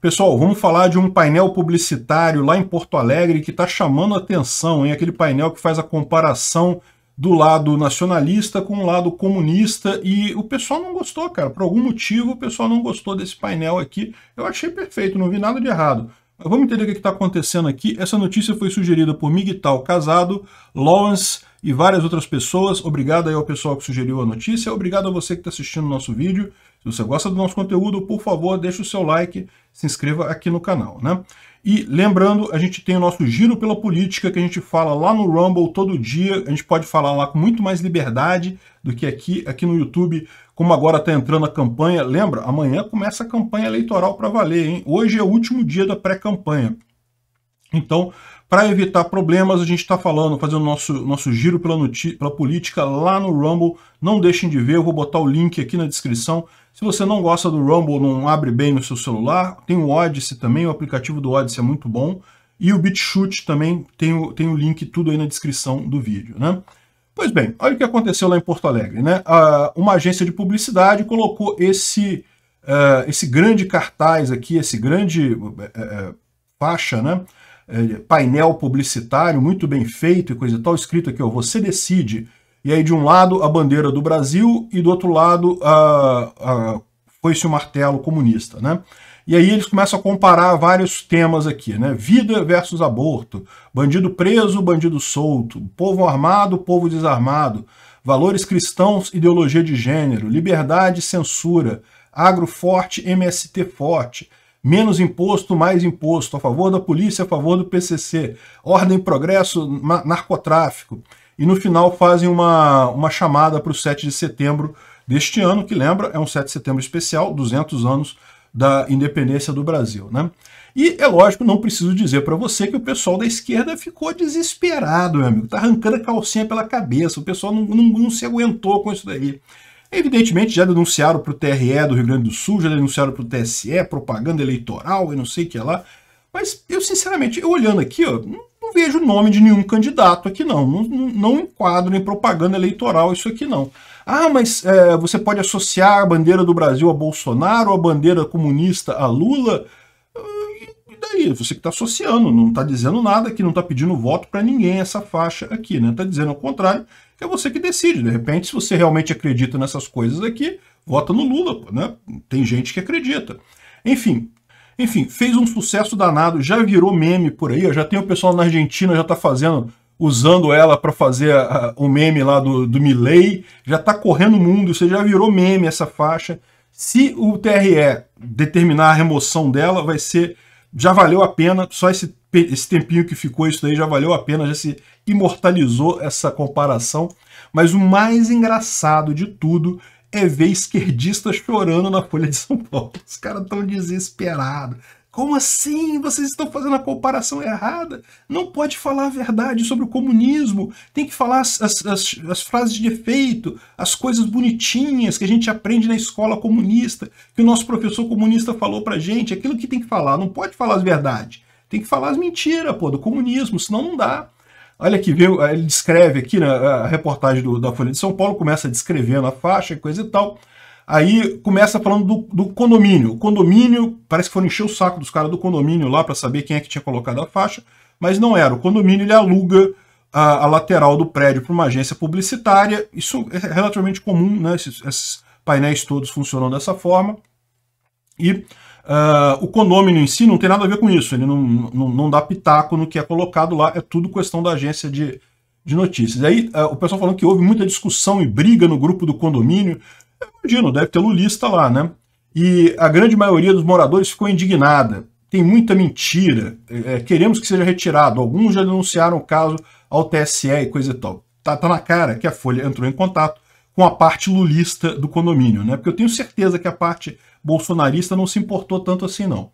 Pessoal, vamos falar de um painel publicitário lá em Porto Alegre que está chamando atenção, hein? Aquele painel que faz a comparação do lado nacionalista com o lado comunista e o pessoal não gostou, cara. Por algum motivo o pessoal não gostou desse painel aqui. Eu achei perfeito, não vi nada de errado. Mas vamos entender o que é está acontecendo aqui. Essa notícia foi sugerida por Miguel Casado, Lawrence e várias outras pessoas. Obrigado aí ao pessoal que sugeriu a notícia. Obrigado a você que está assistindo o nosso vídeo. Se você gosta do nosso conteúdo, por favor, deixe o seu like, se inscreva aqui no canal, né? E lembrando, a gente tem o nosso giro pela política que a gente fala lá no Rumble todo dia. A gente pode falar lá com muito mais liberdade do que aqui, aqui no YouTube como agora está entrando a campanha, lembra? Amanhã começa a campanha eleitoral para valer, hein? Hoje é o último dia da pré-campanha. Então, para evitar problemas, a gente está falando, fazendo nosso, nosso giro pela, pela política lá no Rumble. Não deixem de ver, eu vou botar o link aqui na descrição. Se você não gosta do Rumble, não abre bem no seu celular, tem o Odyssey também, o aplicativo do Odyssey é muito bom. E o BitChute também, tem o, tem o link tudo aí na descrição do vídeo, né? Pois bem, olha o que aconteceu lá em Porto Alegre. Né? uma agência de publicidade colocou esse, é, esse grande cartaz aqui, esse grande é, é, faixa, né? painel publicitário muito bem feito e coisa e tal, escrito aqui, ó, você decide. E aí de um lado a bandeira do Brasil e do outro lado a, a foi-se o martelo comunista. Né? E aí eles começam a comparar vários temas aqui, né? Vida versus aborto, bandido preso, bandido solto, povo armado, povo desarmado, valores cristãos, ideologia de gênero, liberdade, censura, agro forte, MST forte, menos imposto, mais imposto, a favor da polícia, a favor do PCC, ordem, progresso, narcotráfico. E no final fazem uma, uma chamada para o 7 de setembro deste ano, que lembra, é um 7 de setembro especial, 200 anos da independência do Brasil. Né? E, é lógico, não preciso dizer para você que o pessoal da esquerda ficou desesperado, meu amigo. Está arrancando a calcinha pela cabeça, o pessoal não, não, não se aguentou com isso daí. Evidentemente, já denunciaram para o TRE do Rio Grande do Sul, já denunciaram para o TSE, propaganda eleitoral e não sei o que lá. Mas eu, sinceramente, eu olhando aqui, ó, não vejo o nome de nenhum candidato aqui, não. Não, não enquadro em propaganda eleitoral isso aqui, não. Ah, mas é, você pode associar a bandeira do Brasil a Bolsonaro, a bandeira comunista a Lula? Ah, e daí? Você que está associando, não está dizendo nada que não está pedindo voto para ninguém essa faixa aqui, né? Está dizendo ao contrário, é você que decide. De repente, se você realmente acredita nessas coisas aqui, vota no Lula, né? Tem gente que acredita. Enfim, enfim, fez um sucesso danado, já virou meme por aí, já tem o pessoal na Argentina já está fazendo usando ela para fazer ah, o um meme lá do, do Milley, já está correndo o mundo, você já virou meme essa faixa. Se o TRE determinar a remoção dela, vai ser. Já valeu a pena, só esse, esse tempinho que ficou isso daí já valeu a pena, já se imortalizou essa comparação. Mas o mais engraçado de tudo é ver esquerdistas chorando na Folha de São Paulo. Os caras estão desesperados como assim? Vocês estão fazendo a comparação errada. Não pode falar a verdade sobre o comunismo. Tem que falar as, as, as, frases de efeito, as coisas bonitinhas que a gente aprende na escola comunista, que o nosso professor comunista falou pra gente. Aquilo que tem que falar. Não pode falar as verdades. Tem que falar as mentiras, pô, do comunismo, senão não dá. Olha aqui, viu? ele descreve aqui na né, reportagem do, da Folha de São Paulo, começa descrevendo a faixa e coisa e tal. Aí começa falando do, do, condomínio. O condomínio, parece que foram encher o saco dos caras do condomínio lá para saber quem é que tinha colocado a faixa, mas não era. O condomínio ele aluga a, a lateral do prédio para uma agência publicitária. Isso é relativamente comum, né? Esses, esses painéis todos funcionam dessa forma. E uh, o condomínio em si não tem nada a ver com isso. Ele não, não, não dá pitaco no que é colocado lá, é tudo questão da agência de, de notícias. E aí é, o pessoal falando que houve muita discussão e briga no grupo do condomínio. Eu imagino, deve ter lulista lá, né? E a grande maioria dos moradores ficou indignada. Tem muita mentira. É, é queremos que seja retirado. Alguns já denunciaram o caso ao TSE e coisa e tal. Tá, tá na cara que a Folha entrou em contato com a parte lulista do condomínio, né? Porque eu tenho certeza que a parte bolsonarista não se importou tanto assim, não.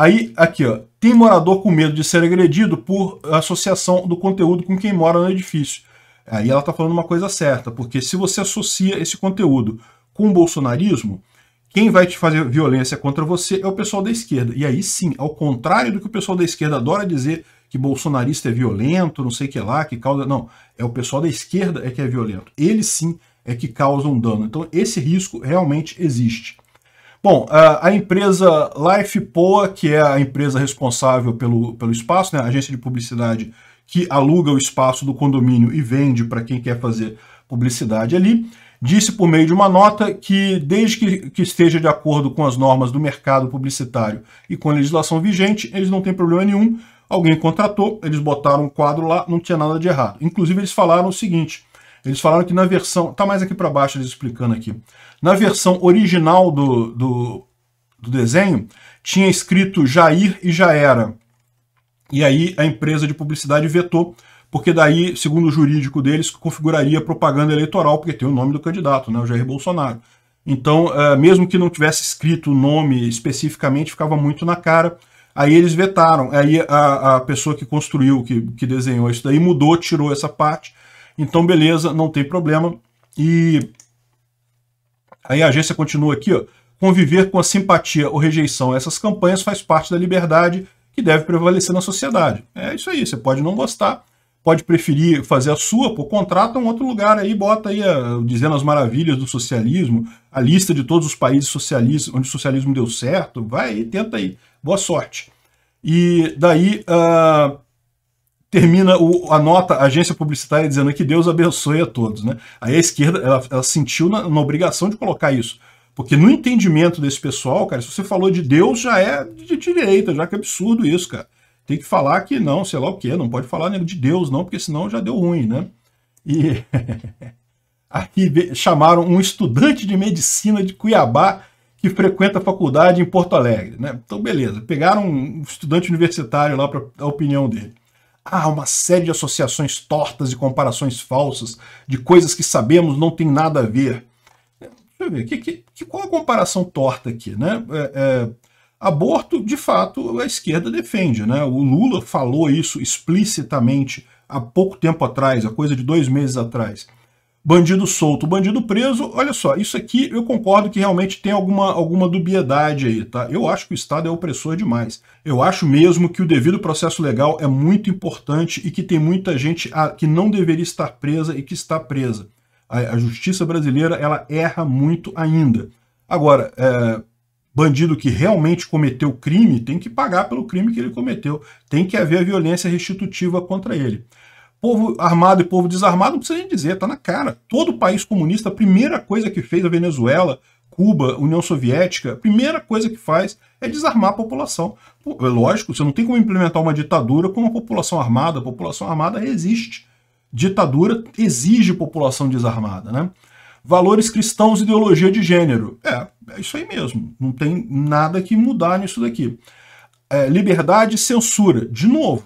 Aí, aqui, ó, tem morador com medo de ser agredido por associação do conteúdo com quem mora no edifício. Aí ela está falando uma coisa certa, porque se você associa esse conteúdo com o bolsonarismo, quem vai te fazer violência contra você é o pessoal da esquerda. E aí sim, ao contrário do que o pessoal da esquerda adora dizer, que bolsonarista é violento, não sei o que lá, que causa... Não, é o pessoal da esquerda é que é violento. Ele sim é que causa um dano. Então esse risco realmente existe. Bom, a, empresa LifePoa, que é a empresa responsável pelo, pelo espaço, né, a agência de publicidade que aluga o espaço do condomínio e vende para quem quer fazer publicidade ali, disse por meio de uma nota que, desde que, que, esteja de acordo com as normas do mercado publicitário e com a legislação vigente, eles não têm problema nenhum. Alguém contratou, eles botaram um quadro lá, não tinha nada de errado. Inclusive, eles falaram o seguinte: eles falaram que na versão. Tá mais aqui para baixo eles explicando aqui. Na versão original do, do, do desenho, tinha escrito Jair e já era. E aí a empresa de publicidade vetou, porque daí, segundo o jurídico deles, configuraria propaganda eleitoral, porque tem o nome do candidato, né, o Jair Bolsonaro. Então, é, mesmo que não tivesse escrito o nome especificamente, ficava muito na cara. Aí eles vetaram. Aí a, a pessoa que construiu, que, que desenhou isso daí, mudou, tirou essa parte então, beleza, não tem problema. E aí a agência continua aqui, ó. Conviver com a simpatia ou rejeição a essas campanhas faz parte da liberdade que deve prevalecer na sociedade. É isso aí, você pode não gostar, pode preferir fazer a sua, pô, contrata um outro lugar aí, bota aí a, ah, dizendo as maravilhas do socialismo, a lista de todos os países socialistas onde o socialismo deu certo, vai aí, tenta aí, boa sorte. E daí, uh, termina o, a nota, a agência publicitária, dizendo que Deus abençoe a todos. Né? Aí a esquerda ela, ela sentiu na, na, obrigação de colocar isso. Porque no entendimento desse pessoal, cara, se você falou de Deus, já é de direita, já que é absurdo isso, cara. Tem que falar que não, sei lá o quê, não pode falar né, de Deus não, porque senão já deu ruim, né? E aqui chamaram um estudante de medicina de Cuiabá que frequenta a faculdade em Porto Alegre, né? Então, beleza, pegaram um estudante universitário lá para a opinião dele ah, uma série de associações tortas e comparações falsas de coisas que sabemos não tem nada a ver. Deixa eu ver, que, que, que qual a comparação torta aqui? Né? É, é, aborto, de fato, a esquerda defende. Né? O Lula falou isso explicitamente há pouco tempo atrás, há coisa de dois meses atrás bandido solto, bandido preso, olha só, isso aqui eu concordo que realmente tem alguma, alguma dubiedade aí, tá? Eu acho que o Estado é opressor demais. Eu acho mesmo que o devido processo legal é muito importante e que tem muita gente a, que não deveria estar presa e que está presa. A, a justiça brasileira, ela erra muito ainda. Agora, é, bandido que realmente cometeu crime tem que pagar pelo crime que ele cometeu, tem que haver violência restitutiva contra ele. Povo armado e povo desarmado, não precisa nem dizer, está na cara. Todo país comunista, a primeira coisa que fez a Venezuela, Cuba, União Soviética, a primeira coisa que faz é desarmar a população. Pô, é lógico, você não tem como implementar uma ditadura com uma população armada. A população armada resiste. Ditadura exige população desarmada, né? Valores cristãos, ideologia de gênero. É, é isso aí mesmo. Não tem nada que mudar nisso daqui. É, liberdade e censura. De novo,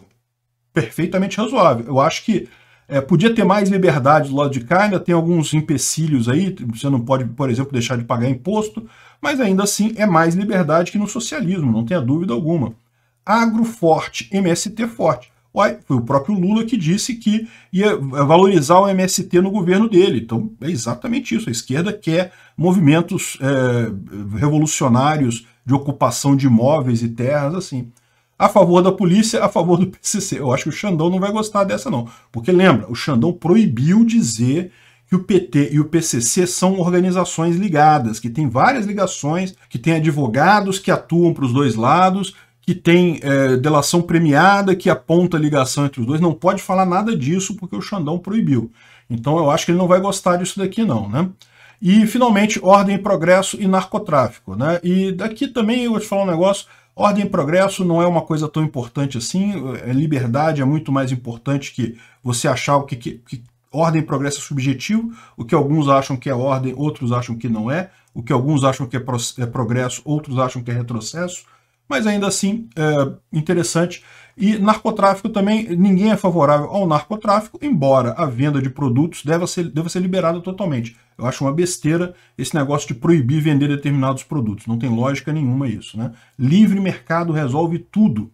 perfeitamente razoável. Eu acho que é, podia ter mais liberdade do lado de cá, ainda tem alguns empecilhos aí, você não pode, por exemplo, deixar de pagar imposto, mas ainda assim é mais liberdade que no socialismo, não tenha dúvida alguma. Agro forte, MST forte. foi o próprio Lula que disse que ia valorizar o MST no governo dele. Então é exatamente isso. A esquerda quer movimentos é, revolucionários de ocupação de imóveis e terras assim a favor da polícia, a favor do PCC. Eu acho que o Xandão não vai gostar dessa não, porque lembra, o Xandão proibiu dizer que o PT e o PCC são organizações ligadas, que tem várias ligações, que tem advogados que atuam para os dois lados, que tem é, delação premiada, que aponta ligação entre os dois, não pode falar nada disso porque o Xandão proibiu. Então eu acho que ele não vai gostar disso daqui não, né? E finalmente, ordem, progresso e narcotráfico, né? E daqui também eu vou te falar um negócio, Ordem e progresso não é uma coisa tão importante assim, é liberdade é muito mais importante que você achar o que, que, que ordem e progresso é subjetivo, o que alguns acham que é ordem, outros acham que não é, o que alguns acham que é, pro, é progresso, outros acham que é retrocesso, mas ainda assim é interessante e narcotráfico também, ninguém é favorável ao narcotráfico, embora a venda de produtos deva ser, deva ser liberada totalmente. Eu acho uma besteira esse negócio de proibir vender determinados produtos. Não tem lógica nenhuma isso. Né? Livre mercado resolve tudo.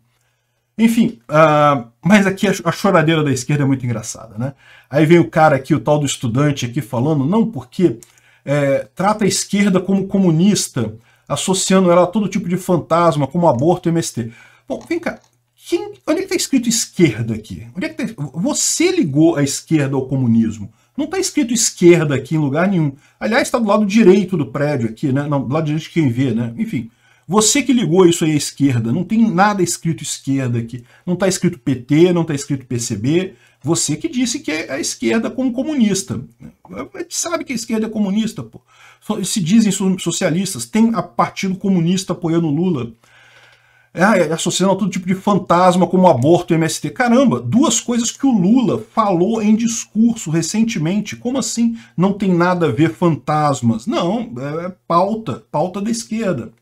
Enfim, uh, mas aqui a choradeira da esquerda é muito engraçada, né? Aí vem o cara aqui, o tal do estudante aqui, falando, não, porque é, trata a esquerda como comunista, associando ela a todo tipo de fantasma, como aborto e MST. Bom, vem cá, quem, onde é que está escrito esquerda aqui? Onde é que tá, você ligou a esquerda ao comunismo. Não está escrito esquerda aqui em lugar nenhum. Aliás, está do lado direito do prédio aqui, né? Não, do lado direito de quem vê, né? Enfim, você que ligou isso aí à esquerda. Não tem nada escrito esquerda aqui. Não está escrito PT, não está escrito PCB. Você que disse que é a esquerda como comunista. A gente sabe que a esquerda é comunista, pô. Se dizem socialistas, tem a Partido Comunista apoiando Lula é, associando a todo tipo de fantasma, como aborto e MST. Caramba, duas coisas que o Lula falou em discurso recentemente. Como assim não tem nada a ver fantasmas? Não, é, é pauta, pauta da esquerda.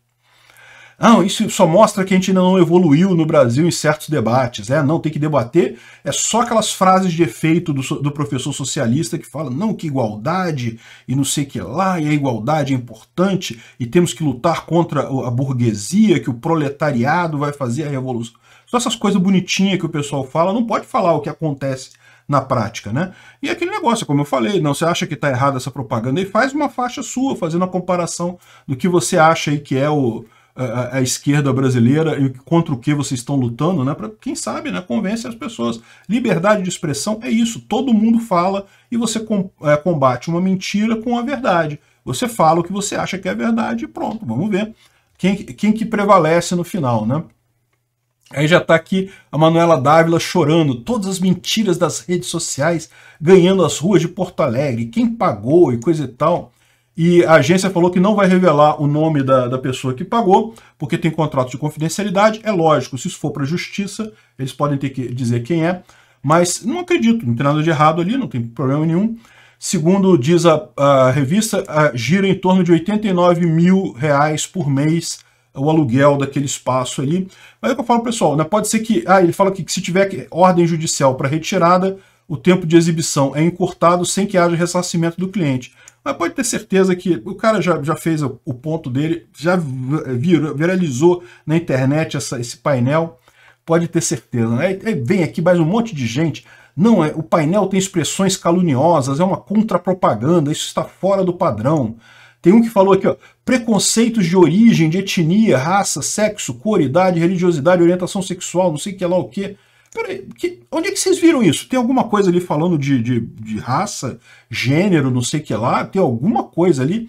Ah, isso só mostra que a gente ainda não evoluiu no Brasil em certos debates. É, não, tem que debater. É só aquelas frases de efeito do, do professor socialista que fala, não, que igualdade e não sei o que lá, e a igualdade é importante, e temos que lutar contra a burguesia, que o proletariado vai fazer a revolução. Só essas coisas bonitinhas que o pessoal fala, não pode falar o que acontece na prática, né? E é aquele negócio, como eu falei, não, você acha que está errada essa propaganda e faz uma faixa sua, fazendo a comparação do que você acha aí que é o, a, a esquerda brasileira e contra o que vocês estão lutando, né? Para quem sabe, né? Convence as pessoas. Liberdade de expressão é isso. Todo mundo fala e você com, é, combate uma mentira com a verdade. Você fala o que você acha que é verdade e pronto. Vamos ver quem, quem que prevalece no final, né? Aí já está aqui a Manuela Dávila chorando, todas as mentiras das redes sociais ganhando as ruas de Porto Alegre, quem pagou e coisa e tal e a agência falou que não vai revelar o nome da, da pessoa que pagou, porque tem contrato de confidencialidade. É lógico, se isso for para a justiça, eles podem ter que dizer quem é, mas não acredito, não tem nada de errado ali, não tem problema nenhum. Segundo diz a, a revista, a, gira em torno de 89 mil reais por mês o aluguel daquele espaço ali. Mas é que eu falo, pessoal, né, pode ser que... Ah, ele fala que se tiver ordem judicial para retirada, o tempo de exibição é encurtado sem que haja ressarcimento do cliente. Mas pode ter certeza que o cara já, já fez o, ponto dele, já virou, viralizou na internet essa, esse painel. Pode ter certeza. Né? vem aqui mais um monte de gente. Não, é, o painel tem expressões caluniosas, é uma contrapropaganda, isso está fora do padrão. Tem um que falou aqui, ó, preconceitos de origem, de etnia, raça, sexo, cor, idade, religiosidade, orientação sexual, não sei o que lá o que. Peraí, que, onde é que vocês viram isso? Tem alguma coisa ali falando de, de, de raça, gênero, não sei o que lá? Tem alguma coisa ali?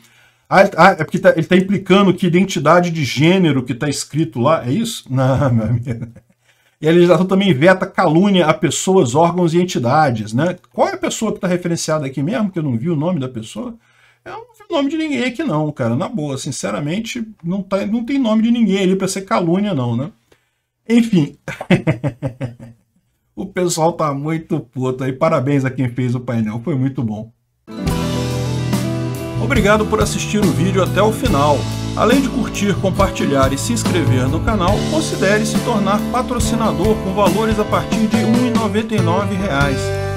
Ah, tá, ah é porque tá, ele está implicando que identidade de gênero que está escrito lá, é isso? Não, meu amigo. E a legislação também veta calúnia a pessoas, órgãos e entidades, né? Qual é a pessoa que está referenciada aqui mesmo, que eu não vi o nome da pessoa? Eu não vi o nome de ninguém aqui não, cara, na boa, sinceramente, não, tá, não tem nome de ninguém ali para ser calúnia não, né? Enfim. o pessoal tá muito puto aí. Parabéns a quem fez o painel, foi muito bom. Obrigado por assistir o vídeo até o final. Além de curtir, compartilhar e se inscrever no canal, considere se tornar patrocinador com valores a partir de R$ 1,99